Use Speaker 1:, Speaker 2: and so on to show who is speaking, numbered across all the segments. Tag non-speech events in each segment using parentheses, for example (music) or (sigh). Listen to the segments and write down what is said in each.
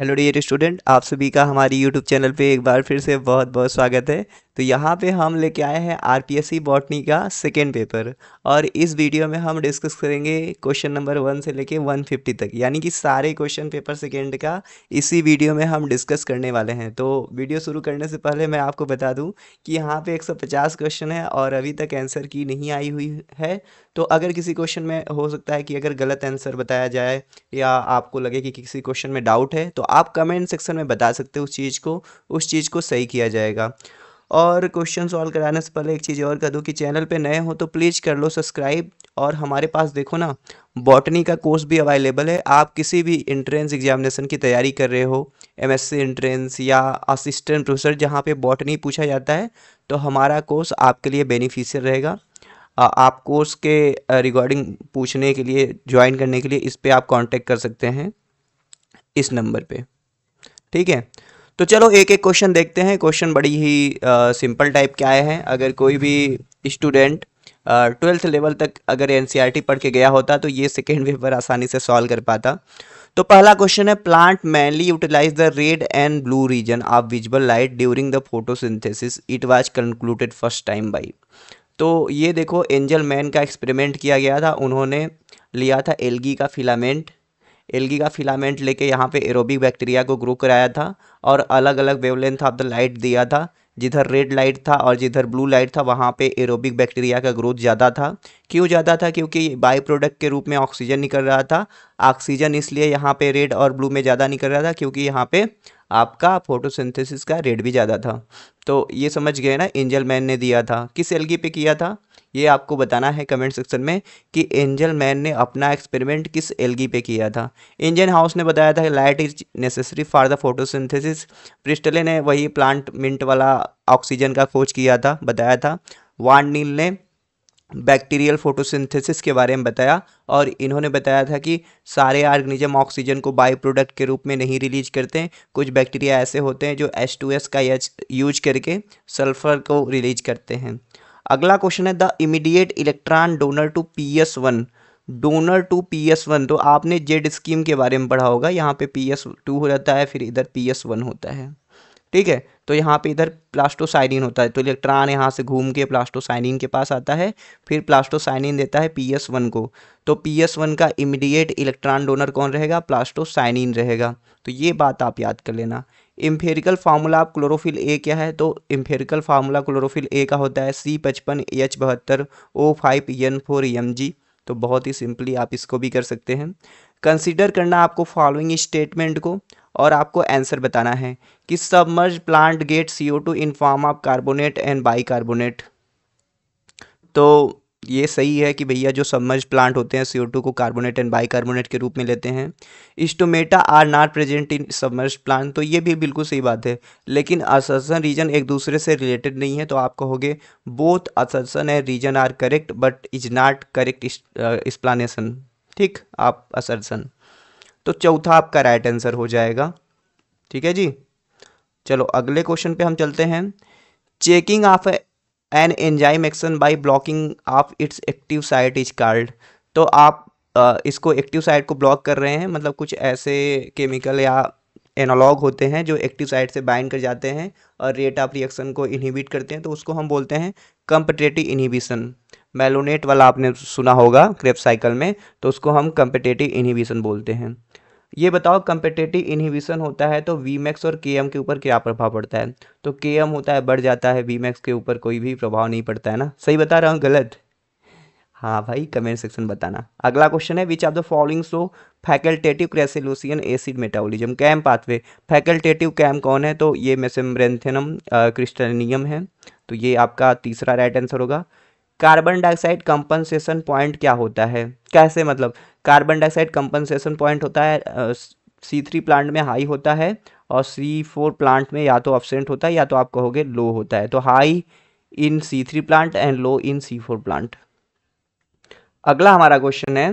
Speaker 1: Hello dear student आप सभी का हमारी यूट्यूब चैनल पे एक बार फिर से बहुत बहुत स्वागत है तो यहाँ पे हम लेके आए हैं आरपीएससी बॉटनी का सेकेंड पेपर और इस वीडियो में हम डिस्कस करेंगे क्वेश्चन नंबर वन से लेके वन फिफ्टी तक यानी कि सारे क्वेश्चन पेपर सेकेंड का इसी वीडियो में हम डिस्कस करने वाले हैं तो वीडियो शुरू करने से पहले मैं आपको बता दूँ कि यहाँ पर एक क्वेश्चन है और अभी तक आंसर की नहीं आई हुई है तो अगर किसी क्वेश्चन में हो सकता है कि अगर गलत आंसर बताया जाए या आपको लगे कि किसी क्वेश्चन में डाउट है तो आप कमेंट सेक्शन में बता सकते हो उस चीज़ को उस चीज़ को सही किया जाएगा और क्वेश्चन सॉल्व कराने से पहले एक चीज़ और कह दूँ कि चैनल पे नए हो तो प्लीज़ कर लो सब्सक्राइब और हमारे पास देखो ना बॉटनी का कोर्स भी अवेलेबल है आप किसी भी इंट्रेंस एग्जामिनेशन की तैयारी कर रहे हो एमएससी एंट्रेंस या असिस्टेंट प्रोफेसर जहाँ पे बॉटनी पूछा जाता है तो हमारा कोर्स आपके लिए बेनिफिशियल रहेगा आप कोर्स के रिगार्डिंग पूछने के लिए ज्वाइन करने के लिए इस पर आप कॉन्टेक्ट कर सकते हैं इस नंबर पे ठीक है तो चलो एक एक क्वेश्चन देखते हैं क्वेश्चन बड़ी ही सिंपल टाइप के आए हैं अगर कोई भी स्टूडेंट ट्वेल्थ लेवल तक अगर एन e पढ़ के गया होता तो ये सेकेंड पेपर (laughs) आसानी से सॉल्व कर पाता तो पहला क्वेश्चन है plant mainly utilize the red and blue region of visible light during the photosynthesis it was concluded first time by तो ये देखो एंजल मैन का एक्सपेरिमेंट किया गया था उन्होंने लिया था एलगी का फिलामेंट एल्गी का फिलामेंट लेके यहाँ पे एरोबिक बैक्टीरिया को ग्रो कराया था और अलग अलग वेवलेंथ ऑफ द लाइट दिया था जिधर रेड लाइट था और जिधर ब्लू लाइट था वहाँ पे एरोबिक बैक्टीरिया का ग्रोथ ज़्यादा था क्यों ज़्यादा था क्योंकि बाई प्रोडक्ट के रूप में ऑक्सीजन निकल रहा था ऑक्सीजन इसलिए यहाँ पे रेड और ब्लू में ज़्यादा निकल रहा था क्योंकि यहाँ पे आपका फोटोसिंथेसिस का रेट भी ज़्यादा था तो ये समझ गए ना एंजल मैन ने दिया था किस एलगी पे किया था ये आपको बताना है कमेंट सेक्शन में कि एंजल मैन ने अपना एक्सपेरिमेंट किस एलगी पे किया था इंजन हाउस ने बताया था light is necessary for the photosynthesis Priestley ने वही प्लांट मिंट वाला ऑक्सीजन का खोज किया था बताया था वान नील ने बैक्टीरियल फोटोसिंथेसिस के बारे में बताया और इन्होंने बताया था कि सारे ऑर्गेनिज्म ऑक्सीजन को बाई प्रोडक्ट के रूप में नहीं रिलीज करते हैं कुछ बैक्टीरिया ऐसे होते हैं जो एच टू एस का यूज करके सल्फर को रिलीज करते हैं अगला क्वेश्चन है the immediate electron donor to P S one donor to P S one तो आपने जेड स्कीम के बारे में पढ़ा होगा यहाँ पे पी एस टू हो जाता है फिर इधर पी एस वन होता है ठीक है तो यहाँ पे इधर प्लास्टोसाइनिन होता है तो इलेक्ट्रॉन यहाँ से घूम के प्लास्टोसाइनिन के पास आता है फिर प्लास्टोसाइनिन देता है पी एस वन को तो पी एस वन का इमीडिएट इलेक्ट्रॉन डोनर कौन रहेगा प्लास्टोसाइनिन रहेगा तो ये बात आप याद कर लेना इम्फेरिकल फार्मूला आप क्लोरोफिल ए क्या है तो इम्फेरिकल फार्मूला क्लोरोफिल ए का होता है सी पचपन एच बहत्तर O five N four M G तो बहुत ही सिंपली आप इसको भी कर सकते हैं कंसिडर करना आपको फॉलोइंग स्टेटमेंट को और आपको आंसर बताना है कि submerge plant get C O two in form of carbonate and bicarbonate तो ये सही है कि भैया जो सबमर्ज प्लांट होते हैं सीओ टू को कार्बोनेट एंड बाइकार्बोनेट के रूप में लेते हैं stomata are not present in submerge plant तो ये भी बिल्कुल सही बात है लेकिन असरसन रीजन एक दूसरे से रिलेटेड नहीं है तो आप कहोगे both assertion and reason are correct but is not correct explanation ठीक आप असरसन तो चौथा आपका राइट आंसर हो जाएगा ठीक है जी चलो अगले क्वेश्चन पे हम चलते हैं checking of an enzyme action by blocking of its active site is card तो आप इसको एक्टिव साइट को ब्लॉक कर रहे हैं मतलब कुछ ऐसे केमिकल या एनालॉग होते हैं जो एक्टिव साइट से बाइंड कर जाते हैं और रेट ऑफ रिएक्शन को इनहिबिट करते हैं तो उसको हम बोलते हैं कम्पटेटिव इनहिबिशन मेलोनेट वाला आपने सुना होगा क्रेप साइकिल में तो उसको हम कम्पटेटिव इनहिबिशन बोलते हैं ये बताओ कंपिटेटिव इनहिबिशन होता है तो वी मैक्स और के एम के ऊपर क्या प्रभाव पड़ता है तो के एम होता है बढ़ जाता है वी मैक्स के ऊपर कोई भी प्रभाव नहीं पड़ता है ना सही बता रहा हूँ गलत हाँ भाई कमेंट सेक्शन बताना अगला क्वेश्चन है which of the following so facultative crassulacean acid metabolism CAM pathway facultative CAM कौन है तो ये मेसेम्ब्रेंथेनम क्रिस्टलिनियम है तो ये आपका तीसरा राइट आंसर होगा कार्बन डाइऑक्साइड कंपनसेशन पॉइंट क्या होता है कैसे मतलब कार्बन डाइऑक्साइड कंपनसेशन पॉइंट होता है सी थ्री प्लांट में हाई होता है और सी फोर प्लांट में या तो एबसेंट होता है या तो आप कहोगे लो होता है तो high in C three plant and low in C four plant अगला हमारा क्वेश्चन है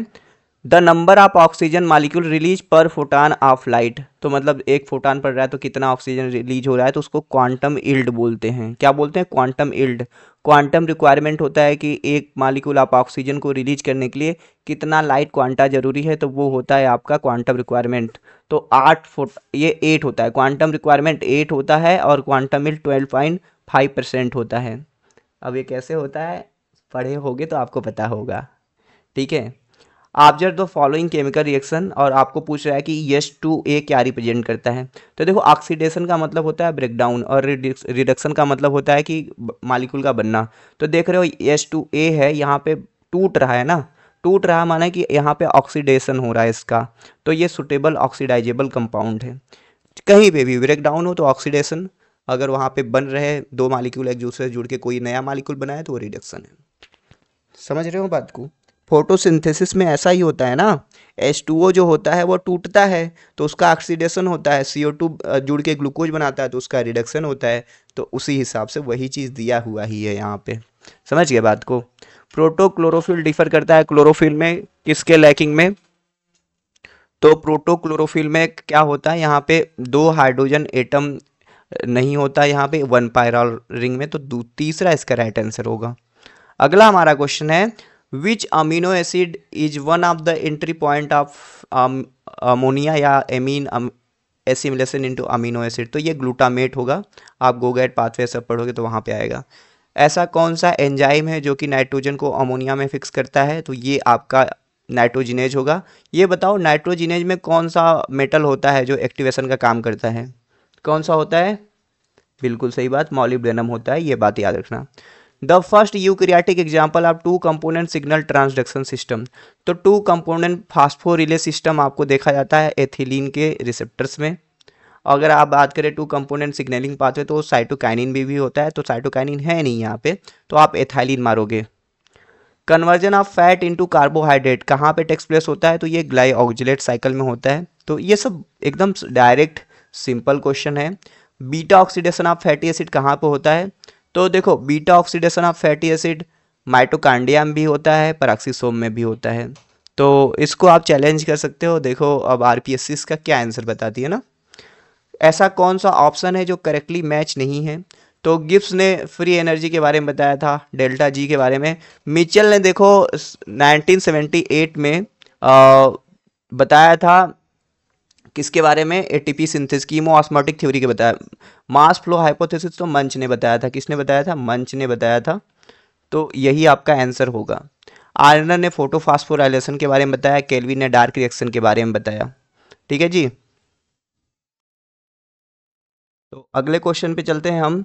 Speaker 1: the number of oxygen molecule release per photon of light तो मतलब एक फोटान पड़ रहा है तो कितना ऑक्सीजन रिलीज हो रहा है तो उसको क्वांटम इल्ड बोलते हैं क्या बोलते हैं क्वांटम इल्ड क्वांटम रिक्वायरमेंट होता है कि एक मालिक्यूल आप ऑक्सीजन को रिलीज करने के लिए कितना लाइट क्वांटा जरूरी है तो वो होता है आपका क्वांटम रिक्वायरमेंट तो आठ फोट ये एट होता है क्वांटम रिक्वायरमेंट एट होता है और quantum yield twelve point five percent होता है अब ये कैसे होता है पढ़े होगे तो आपको पता होगा ठीक है observe the following chemical reaction और आपको पूछ रहा है कि यश टू ए क्या रिप्रेजेंट करता है तो देखो ऑक्सीडेशन का मतलब होता है ब्रेकडाउन और रिडक्शन का मतलब होता है कि मालिक्यूल का बनना तो देख रहे हो यश टू ए है यहाँ पे टूट रहा है ना टूट रहा माना कि यहाँ पे ऑक्सीडेशन हो रहा है इसका तो ये सुटेबल ऑक्सीडाइजेबल कंपाउंड है कहीं पे भी ब्रेकडाउन हो तो ऑक्सीडेशन अगर वहाँ पे बन रहे दो मालिक्यूल एक दूसरे से जुड़ के कोई नया मालिक्यूल बनाए तो वो रिडक्शन है समझ रहे हो बात को फोटोसिंथेसिस में ऐसा ही होता है ना एच टू ओ जो होता है वो टूटता है तो उसका ऑक्सीडेशन होता है सी ओ टू जुड़ के ग्लूकोज बनाता है तो उसका रिडक्शन होता है तो उसी हिसाब से वही चीज़ दिया हुआ ही है यहाँ पे समझ गए बात को प्रोटोक्लोरोफिल डिफर करता है क्लोरोफिल में किसके लैकिंग में तो प्रोटोक्लोरोफिल में क्या होता है यहाँ पे दो हाइड्रोजन एटम नहीं होता यहाँ पे वन पायरल रिंग में तो तीसरा इसका राइट आंसर होगा अगला हमारा क्वेश्चन है which amino acid is one of the entry point of ammonia या amine assimilation into amino acid तो ये ग्लूटामेट होगा आप गोगैट पाथवे सब पढ़ोगे तो वहाँ पे आएगा ऐसा कौन सा एंजाइम है जो कि नाइट्रोजन को अमोनिया में फिक्स करता है तो ये आपका नाइट्रोजिनेज होगा ये बताओ नाइट्रोजिनेज में कौन सा मेटल होता है जो एक्टिवेशन का काम करता है कौन सा होता है बिल्कुल सही बात मॉलिब्डेनम होता है ये बात याद रखना द फर्स्ट यूक्रियाटिक एग्जाम्पल आप two component signal transduction system तो two component phospho relay system आपको देखा जाता है एथिलीन के रिसेप्टर्स में अगर आप बात करें टू कंपोनेंट सिग्नलिंग पाते तो साइटोकाइनिन भी, भी होता है तो साइटोकाइनिन है नहीं यहाँ पे तो आप एथाइलिन मारोगे conversion of fat into carbohydrate कहाँ पे टेक्स प्लेस होता है तो ये ग्लाई ऑक्जिलेट साइकिल में होता है तो ये सब एकदम डायरेक्ट सिंपल क्वेश्चन है beta oxidation of fatty acid कहाँ पर होता है तो देखो beta oxidation of fatty acid mitochondria में भी होता है पराक्सीसोम में भी होता है तो इसको आप चैलेंज कर सकते हो देखो अब आर पी एस सी इसका क्या आंसर बताती है ना ऐसा कौन सा ऑप्शन है जो करेक्टली मैच नहीं है तो गिब्स ने फ्री एनर्जी के बारे में बताया था डेल्टा जी के बारे में मिचल ने देखो 1978 में आ, बताया था किसके बारे में A T P synthesis chemo osmotic theory के बताया मास फ्लो हाइपोथेसिस तो मंच ने बताया था किसने बताया था मंच ने बताया था तो यही आपका आंसर होगा आर्नर ने फोटो फास्फोराइलेशन के बारे में बताया केल्विन ने डार्क रिएक्शन के बारे में बताया ठीक है जी तो अगले क्वेश्चन पे चलते हैं हम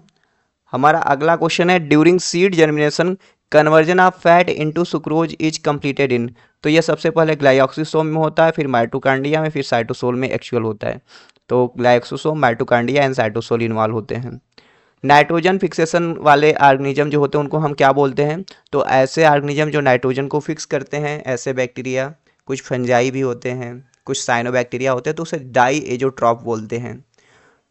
Speaker 1: हमारा अगला क्वेश्चन है during seed germination conversion of fat into sucrose is completed in तो ये सबसे पहले ग्लाइक्सोसोम में होता है फिर माइटोकांडिया में फिर साइटोसोल में एक्चुअल होता है तो glyoxysome mitochondria and cytosol involve होते हैं नाइट्रोजन फिक्सेशन वाले ऑर्गेनिज्म जो होते हैं उनको हम क्या बोलते हैं तो ऐसे ऑर्गेनिज्म जो नाइट्रोजन को फिक्स करते हैं ऐसे बैक्टीरिया कुछ फंजाई भी होते हैं कुछ साइनोबैक्टीरिया होते हैं तो उसे डाई एजोट्रॉप बोलते हैं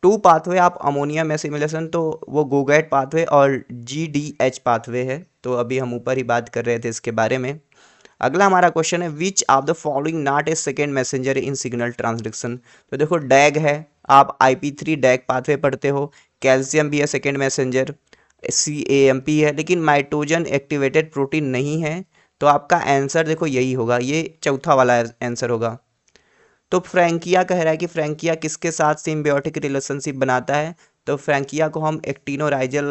Speaker 1: टू पाथवे आप अमोनिया में सिमुलेशन तो वो गोगाइट पाथवे और जी डी एच पाथवे है तो अभी हम ऊपर ही बात कर रहे थे इसके बारे में अगला हमारा क्वेश्चन है which of the following not a second messenger in signal transduction तो देखो डैग है आप I P three DAG pathway पढ़ते हो कैल्शियम भी है second messenger C A M P है लेकिन माइट्रोजन एक्टिवेटेड प्रोटीन नहीं है तो आपका आंसर देखो यही होगा ये चौथा वाला आंसर होगा तो फ्रेंकिया कह रहा है कि फ्रेंकिया किसके साथ सिम्बियोटिक रिलेशनशिप बनाता है तो फ्रेंकिया को हम एक्टिनोराइजल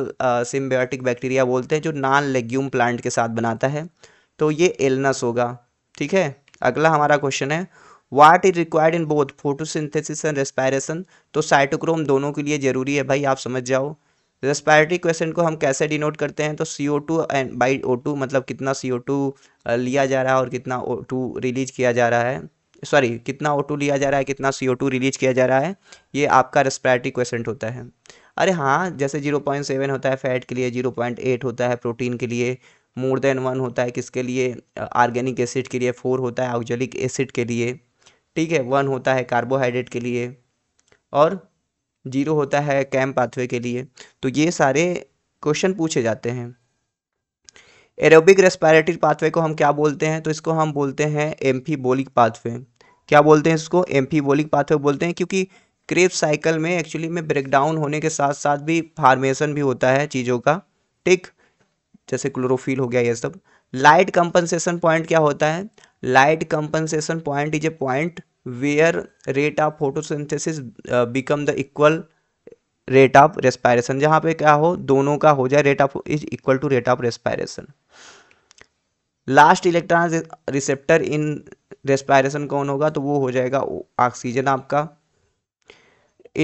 Speaker 1: सिम्बियोटिक बैक्टीरिया बोलते हैं जो नॉन लेग्यूम प्लांट के साथ बनाता है तो ये एलनस होगा ठीक है अगला हमारा क्वेश्चन है what is required in both photosynthesis and respiration तो साइटोक्रोम दोनों के लिए जरूरी है भाई आप समझ जाओ रेस्पायरेटरी क्वेश्चन को हम कैसे डिनोट करते हैं तो C O two and by O two मतलब कितना सी ओ टू लिया जा रहा है और कितना ओ टू रिलीज किया जा रहा है सॉरी कितना ओ लिया जा रहा है कितना सी रिलीज किया जा रहा है ये आपका रेस्पिरेटरी क्वेश्चन होता है अरे हाँ जैसे जीरो पॉइंट सेवन होता है फैट के लिए जीरो पॉइंट एट होता है प्रोटीन के लिए मोर देन वन होता है किसके लिए आर्गेनिक एसिड के लिए फोर होता है ऑक्जेलिक एसिड के लिए ठीक है वन होता है कार्बोहाइड्रेट के लिए और जीरो होता है कैम पाथवे के लिए तो ये सारे क्वेश्चन पूछे जाते हैं एरोबिक रेस्पायरेटरी पाथवे को हम क्या बोलते हैं तो इसको हम बोलते हैं एम्फीबोलिक पाथवे क्या बोलते हैं इसको एम्फीबोलिक पाथवे बोलते हैं क्योंकि क्रेप साइकिल में एक्चुअली में ब्रेकडाउन होने के साथ साथ भी फार्मेशन भी होता है चीज़ों का ठीक जैसे क्लोरोफिल हो गया ये सब लाइट कंपनसेशन पॉइंट क्या होता है light compensation point is a point where rate of photosynthesis become the equal rate of respiration जहां पे क्या हो दोनों का हो जाए rate of is equal to rate of respiration last electron receptor in respiration कौन होगा तो वो हो जाएगा ऑक्सीजन आपका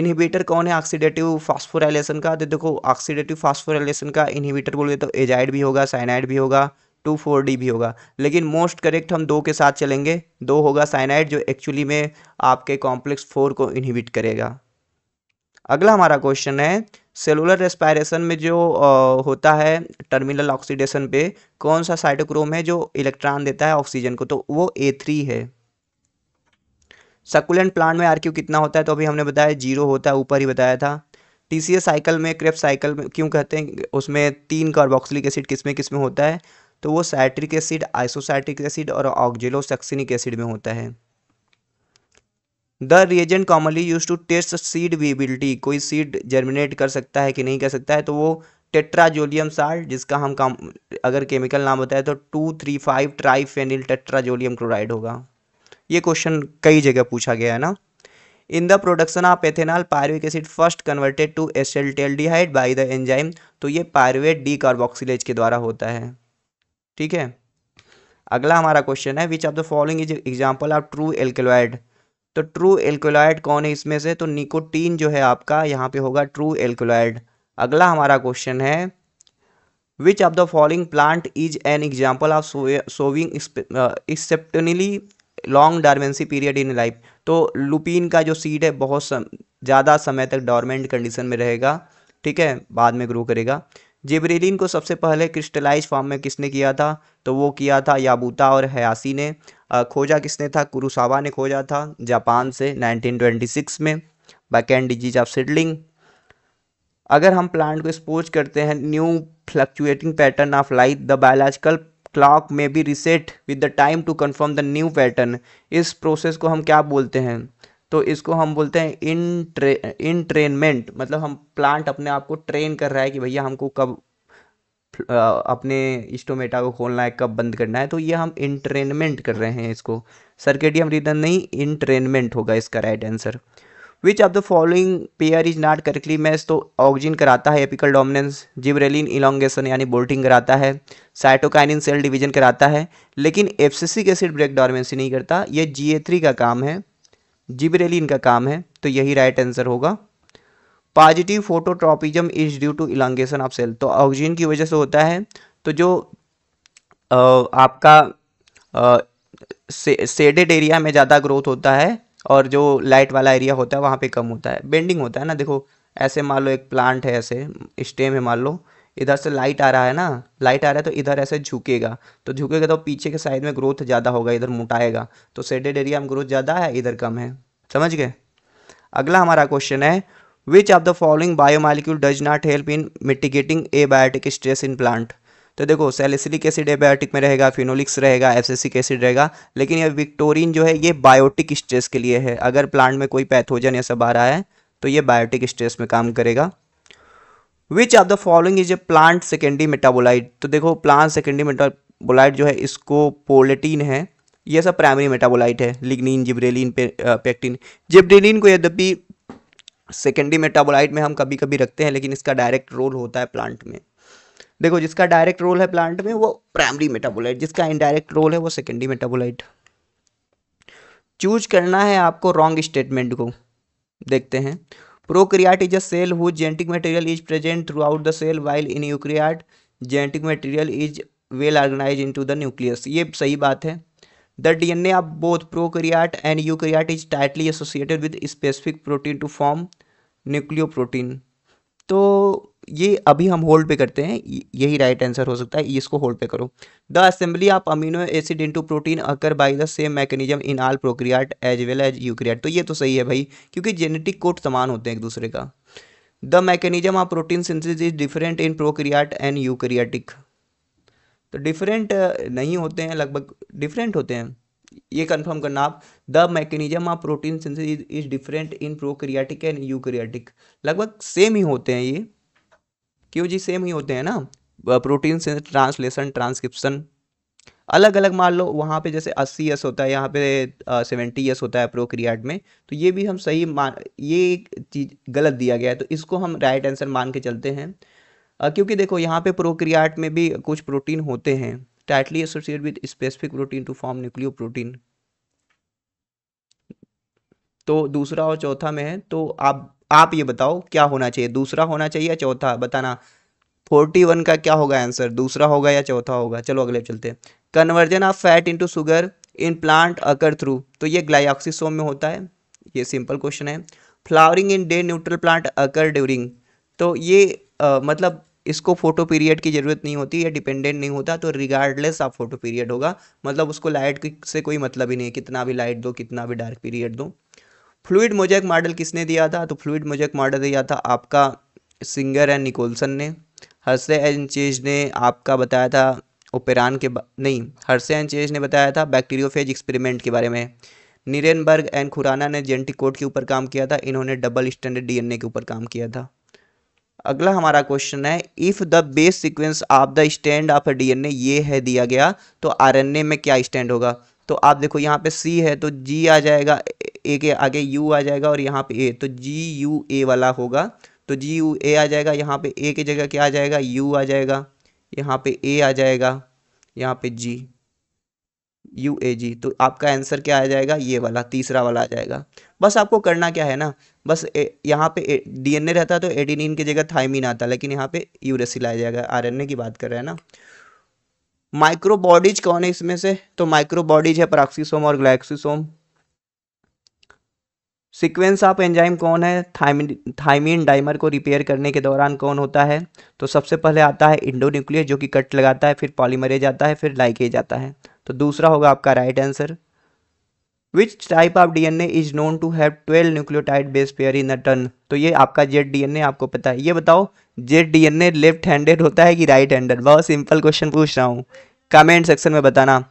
Speaker 1: इनहिबिटर कौन है ऑक्सीडेटिव फास्फोराइलेशन का तो देखो ऑक्सीडेटिव फास्फोराइलेशन का इनहिबिटर बोले तो एजाइड भी होगा साइनाइड भी होगा टू फोर डी भी होगा लेकिन मोस्ट करेक्ट हम दो के साथ चलेंगे दो होगा साइनाइड जो एक्चुअली में आपके कॉम्प्लेक्स फोर को इनहिबिट करेगा अगला हमारा क्वेश्चन है सेलुलर रेस्पायरेशन में जो आ, होता है टर्मिनल ऑक्सीडेशन पे कौन सा साइटोक्रोम है जो इलेक्ट्रॉन देता है ऑक्सीजन को तो वो ए थ्री है सकुलेंट प्लांट में आर क्यू कितना होता है तो अभी हमने बताया जीरो होता है ऊपर ही बताया था टी सी एस साइकिल में क्रेप साइकिल में क्यों कहते हैं उसमें तीन कार्बोक्सिलिक एसिड किस में किस में होता है तो वो साइट्रिक एसिड आइसोसाइट्रिक एसिड और ऑक्जिलोसैक्सिनिक एसिड में होता है the reagent commonly use to test seed viability कोई सीड जर्मिनेट कर सकता है कि नहीं कर सकता है तो वो टेट्राजोलियम साल्ट जिसका हम काम अगर केमिकल नाम बताए तो two three five phenyl tetrazolium chloride होगा ये क्वेश्चन कई जगह पूछा गया है ना in the production of ethanol pyruvic acid first converted to acetaldehyde by the enzyme तो ये पायरवेट डी कार्बोक्सीज के द्वारा होता है ठीक है अगला हमारा क्वेश्चन है which of the following is example of true alkaloid तो ट्रू एल्कोलाइड कौन है इसमें से तो निकोटीन जो है आपका यहाँ पे होगा ट्रू एल्कोलाइड अगला हमारा क्वेश्चन है which of the following plant is an example of showing exceptionally long dormancy period in life तो लुपीन का जो सीड है बहुत सम, ज़्यादा समय तक डॉर्मेंट कंडीशन में रहेगा ठीक है बाद में ग्रो करेगा जिब्रेलिन को सबसे पहले क्रिस्टलाइज फॉर्म में किसने किया था तो वो किया था याबूता और हयासी ने खोजा किसने था कुरुसावा ने खोजा था जापान से 1926 में बैकेंड डिजीज ऑफ सिडलिंग अगर हम प्लांट को एक्सपोज करते हैं new fluctuating pattern of light the biological clock may be reset with the time to confirm the new pattern इस प्रोसेस को हम क्या बोलते हैं तो इसको हम बोलते हैं इन ट्रे इन ट्रेनमेंट मतलब हम प्लांट अपने आप को ट्रेन कर रहा है कि भैया हमको कब अपने स्टोमेटा को खोलना है कब बंद करना है तो ये हम इंट्रेनमेंट कर रहे हैं इसको सर्केडियम रिदन नहीं इंट्रेनमेंट होगा इसका right answer which of the following pair is not correctly match तो ऑक्सीजन कराता है एपिकल डोमिनेंस जिब्रेलिन इलोंगेशन यानी बोल्टिंग कराता है साइटोकाइनिन सेल डिवीजन कराता है लेकिन एफसीसिक एसिड ब्रेक डॉर्मेंसी नहीं करता ये जी का काम है जिबरेली इनका काम है तो यही राइट आंसर होगा positive phototropism is due to elongation of cell तो ऑक्सीजन की वजह से होता है तो जो आ, आपका सेडेड एरिया में ज़्यादा ग्रोथ होता है और जो लाइट वाला एरिया होता है वहाँ पे कम होता है बेंडिंग होता है ना देखो ऐसे मान लो एक प्लांट है ऐसे स्टेम है मान लो इधर से लाइट आ रहा है ना लाइट आ रहा है तो इधर ऐसे झुकेगा तो झुकेगा तो पीछे के साइड में ग्रोथ ज़्यादा होगा इधर मोटाएगा तो सेडेड एरिया में ग्रोथ ज़्यादा है इधर कम है समझ गए अगला हमारा क्वेश्चन है which of the following biomolecule does not help in mitigating abiotic stress in plant तो देखो सेलिसिलिक एसिड एबायोटिक में रहेगा फिनोलिक्स रहेगा एफसेसिक एसिड रहेगा लेकिन ये विक्टोरिन जो है ये बायोटिक स्ट्रेस के लिए है अगर प्लांट में कोई पैथोजन या सब आ रहा है तो ये बायोटिक स्ट्रेस में काम करेगा which of the following is a plant secondary metabolite तो देखो प्लांट सेकेंडरी मेटाबोलाइट जो है इसको पोलेटीन है ये सब प्राइमरी मेटाबोलाइट है लिग्निन जिब्रेलिन पेक्टिन जिब्रेलिन को यद्यपि सेकेंडरी मेटाबोलाइट में हम कभी कभी रखते हैं लेकिन इसका डायरेक्ट रोल होता है प्लांट में देखो जिसका डायरेक्ट रोल है प्लांट में वो प्राइमरी मेटाबोलाइट जिसका इनडायरेक्ट रोल है वो सेकेंडरी मेटाबोलाइट चूज करना है आपको रॉन्ग स्टेटमेंट को देखते हैं prokaryote is a cell who genetic material is present throughout the cell while in eukaryote genetic material is well organise in to the nucleus ये सही बात है the D N A of both prokaryote and eukaryote is tightly associated with specific protein to form nucleoprotein तो ये अभी हम hold पे करते हैं यही राइट आंसर हो सकता है इसको होल्ड पे करो the assembly of amino acid into protein occur by the same mechanism in all prokaryote as well as eukaryote तो ये तो सही है भाई क्योंकि जेनेटिक कोड समान होते हैं एक दूसरे का the mechanism of protein synthesis is different in prokaryote and eukaryotic तो डिफरेंट uh, नहीं होते हैं लगभग डिफरेंट होते हैं ये कंफर्म करना आप the mechanism of protein synthesis is different in prokaryotic and eukaryotic लगभग सेम ही होते हैं ये क्यों जी सेम ही होते हैं ना प्रोटीन से ट्रांसलेशन ट्रांसक्रिप्शन अलग अलग मान लो वहाँ पे जैसे अस्सी एस होता है यहाँ पे सेवेंटी एस होता है प्रोक्रियाट में तो ये भी हम सही मान ये चीज़ गलत दिया गया है तो इसको हम राइट आंसर मान के चलते हैं क्योंकि देखो यहाँ पे प्रोक्रियाट में भी कुछ प्रोटीन होते हैं tightly associate with specific protein to form nucleoprotein तो दूसरा और चौथा में है तो आप आप ये बताओ क्या होना चाहिए दूसरा होना चाहिए या चौथा बताना फोर्टी वन का क्या होगा आंसर दूसरा होगा या चौथा होगा चलो अगले चलते हैं conversion of fat into sugar in plant occur through तो ये ग्लाइऑक्सीसोम में होता है ये सिंपल क्वेश्चन है flowering in day neutral plant occur during तो ये आ, मतलब इसको फोटो पीरियड की ज़रूरत नहीं होती या डिपेंडेंट नहीं होता तो रिगार्डलेस ऑफ फोटो पीरियड होगा मतलब उसको लाइट से कोई मतलब ही नहीं है कितना भी लाइट दो कितना भी डार्क पीरियड दो फ्लूड मोजैक मॉडल किसने दिया था तो फ्लूड मोजैक मॉडल दिया था आपका सिंगर एंड निकोलसन ने हर्से एंड चेज ने आपका बताया था ओपेरान के नहीं हर्से एंड चेज ने बताया था बैक्टीरियोफेज एक्सपेरिमेंट के बारे में निरेनबर्ग एंड खुराना ने जेंटी के ऊपर काम किया था इन्होंने डबल स्टैंडर्ड डीएनए के ऊपर काम किया था अगला हमारा क्वेश्चन है if the base sequence of the strand of DNA ये है दिया गया तो आरएनए में क्या स्टैंड होगा तो आप देखो यहाँ पे सी है तो जी आ जाएगा ए के आगे यू आ जाएगा और यहाँ पे ए तो जी यू ए वाला होगा तो जी यू ए आ जाएगा यहाँ पे ए की जगह क्या आ जाएगा यू आ जाएगा यहाँ पे ए आ जाएगा यहाँ पे जी यू ए जी तो आपका आंसर क्या आ जाएगा ये वाला तीसरा वाला आ जाएगा बस आपको करना क्या है ना बस यहाँ पे डी एन ए रहता तो एडीनिन की जगह थाइमिन आता लेकिन यहाँ पे यूरेसिल आ जाएगा आर एन ए की बात कर रहे हैं ना माइक्रोबॉडीज कौन है इसमें से तो माइक्रोबॉडीज है प्राक्सीसोम और ग्लैक्सीसोम सीक्वेंस ऑफ एंजाइम कौन है थाइमिन थाइमिन डाइमर को रिपेयर करने के दौरान कौन होता है तो सबसे पहले आता है इंडो न्यूक्लियर जो कि कट लगाता है फिर पॉलीमरेज आता है फिर लाइकेज आता है तो दूसरा होगा आपका right answer which type of DNA is known to have twelve nucleotide base pair in a turn तो ये आपका जेड डीएनए आपको पता है ये बताओ जेड डीएनए लेफ्ट हैंडेड होता है कि राइट हैंडेड बहुत सिंपल क्वेश्चन पूछ रहा हूँ कमेंट सेक्शन में बताना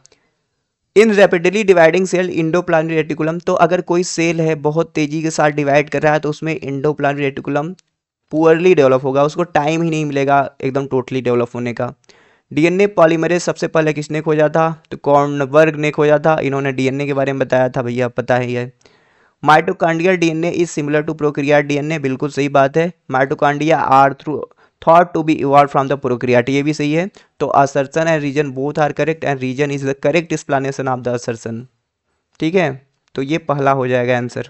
Speaker 1: in rapidly dividing cell plan reticulum तो अगर कोई सेल है बहुत तेजी के साथ डिवाइड कर रहा है तो उसमें प्लान रेटिकुलम पुअरली डेवलप होगा उसको टाइम ही नहीं मिलेगा एकदम टोटली डेवलप होने का डीएनए पॉलीमरेज सबसे पहले किसने खोजा था तो वर्ग ने खोजा था इन्होंने डीएनए के बारे में बताया था भैया पता है ये mitochondrial DNA is similar to prokarya DNA बिल्कुल सही बात है mitochondria are through thought to be evolve from the prokaryote ये भी सही है तो assertion and reason both are correct and reason is the correct explanation of the assertion ठीक है तो ये पहला हो जाएगा आंसर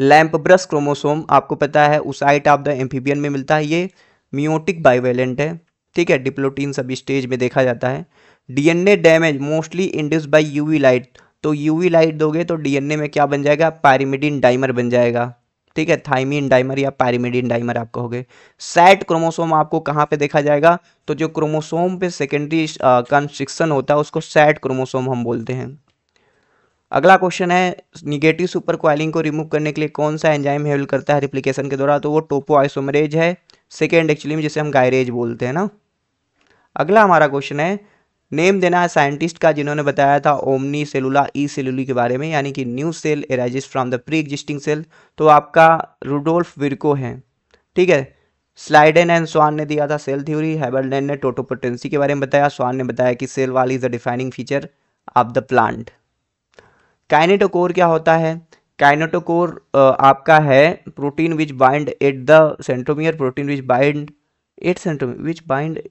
Speaker 1: लैम्प ब्रश क्रोमोसोम आपको पता है उसाइट ऑफ द एम्फीबियन में मिलता है ये म्योटिक बाइवेलेंट है ठीक है डिप्लोटीन सब स्टेज में देखा जाता है DNA damage mostly induce by UV light तो यूवी लाइट दोगे तो डीएनए में क्या बन जाएगा पैरिमिडिन डाइमर बन जाएगा ठीक है थाइमिन डाइमर या पैरिमिडिन डाइमर आप कहोगे सैट क्रोमोसोम आपको कहाँ पे देखा जाएगा तो जो क्रोमोसोम पे सेकेंडरी कंस्ट्रिक्शन होता है उसको सैट क्रोमोसोम हम बोलते हैं अगला क्वेश्चन है निगेटिव सुपर क्वाइलिंग को रिमूव करने के लिए कौन सा एंजाइम हेल्प करता है रिप्लीकेशन के द्वारा तो वो टोपो आइसोमरेज है सेकेंड एक्चुअली में जिसे हम गायरेज बोलते हैं ना अगला हमारा क्वेश्चन है नेम देना है साइंटिस्ट का जिन्होंने बताया था ओमनी सेलुला ई सेलुली के बारे में यानी कि new cell arises from the pre existing cell तो आपका रूडोल्फ विरको है ठीक है स्लाइडन एंड स्वान ने दिया था सेल थ्योरी हैबरलैंड ने टोटोपोटेंसी के बारे में बताया स्वान ने बताया कि cell wall is the defining feature of the plant kinetochore क्या होता है काइनेटोकोर आपका है protein which bind at the centromere protein which bind at centromere which bind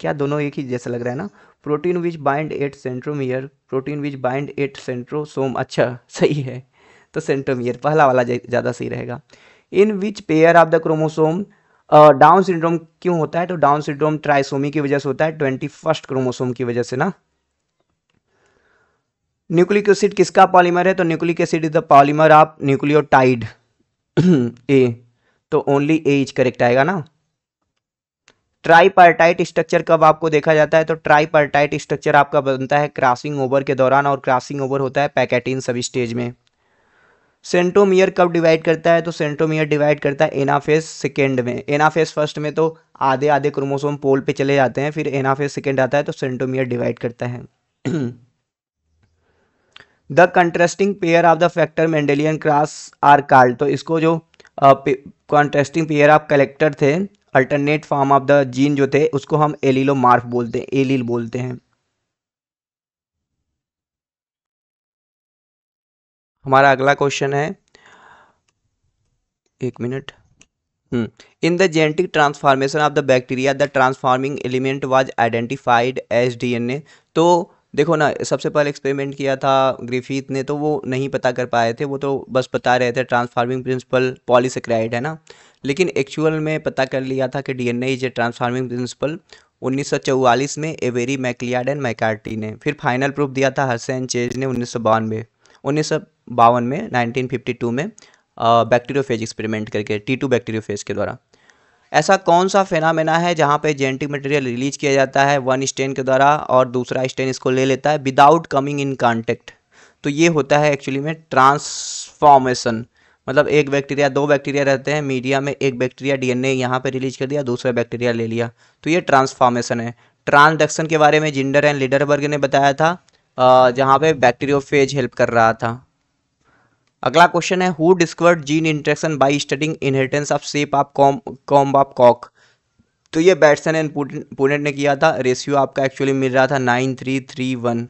Speaker 1: क्या दोनों एक ही जैसा लग रहा है ना protein which bind at centromere protein which bind at centrosome अच्छा सही है तो सेंट्रोमियर पहला वाला ज़्यादा सही रहेगा in which pair of the chromosome down syndrome क्यों होता है तो डाउन सिंड्रोम ट्राइसोमी की वजह से होता है ट्वेंटी फर्स्ट क्रोमोसोम की वजह से ना न्यूक्लिक एसिड किसका पॉलीमर है तो nucleic acid is the polymer of nucleotide (clears throat) A तो ओनली ए इज करेक्ट आएगा ना ट्राईपार्टाइट स्ट्रक्चर कब आपको देखा जाता है तो ट्राईपार्टाइट स्ट्रक्चर आपका बनता है क्रॉसिंग ओवर के दौरान और क्रॉसिंग ओवर होता है पैकेटिन सब स्टेज में सेंटोमियर कब डिवाइड करता है तो सेंटोमियर डिवाइड करता है एनाफेस सेकेंड में एनाफेस फर्स्ट में तो आधे आधे क्रोमोसोम पोल पे चले जाते हैं फिर एनाफेस सेकेंड आता है तो सेंटोमियर डिवाइड करता है the contrasting pair of the factor Mendelian cross are called तो इसको जो कंट्रास्टिंग पेयर ऑफ कलेक्टर थे alternate form of the gene जो थे उसको हम एलिलो मार्फ बोलते हैं एलिल बोलते हैं हमारा अगला क्वेश्चन है एक minute in the genetic transformation of the bacteria the transforming element was identified as DNA तो देखो ना सबसे पहले एक्सपेरिमेंट किया था ग्रीफीत ने तो वो नहीं पता कर पाए थे वो तो बस बता रहे थे ट्रांसफार्मिंग प्रिंसिपल पॉलीसेक्राइड है ना लेकिन एक्चुअल में पता कर लिया था कि DNA is a transforming principle 1944 में एवेरी मैकलियाड एंड मैकार्टी ने फिर फाइनल प्रूफ दिया था हर्सन चेज ने उन्नीस सौ उन्नीस में टू में बैक्टीरियोफेज एक्सपेरिमेंट करके टी टू बैक्टीरियोफेज के द्वारा ऐसा कौन सा फेनामेना है जहाँ पे जेनेटिक मटेरियल रिलीज किया जाता है वन स्टेन के द्वारा और दूसरा स्टेन इसको ले लेता है विदाउट कमिंग इन कांटेक्ट तो ये होता है एक्चुअली में ट्रांसफॉर्मेशन मतलब एक बैक्टीरिया दो बैक्टीरिया रहते हैं मीडिया में एक बैक्टीरिया डीएनए यहाँ पे रिलीज कर दिया दूसरा बैक्टीरिया ले लिया तो ये ट्रांसफॉर्मेशन है ट्रांसडक्शन के बारे में जिंडर एंड लीडरबर्ग ने बताया था जहाँ पे बैक्टीरियोफेज हेल्प कर रहा था अगला क्वेश्चन है who discovered gene interaction by studying inheritance of shape of comb comb of cock तो ये बैट्सन एंड पुनेट ने किया था रेशियो आपका एक्चुअली मिल रहा था नाइन थ्री थ्री वन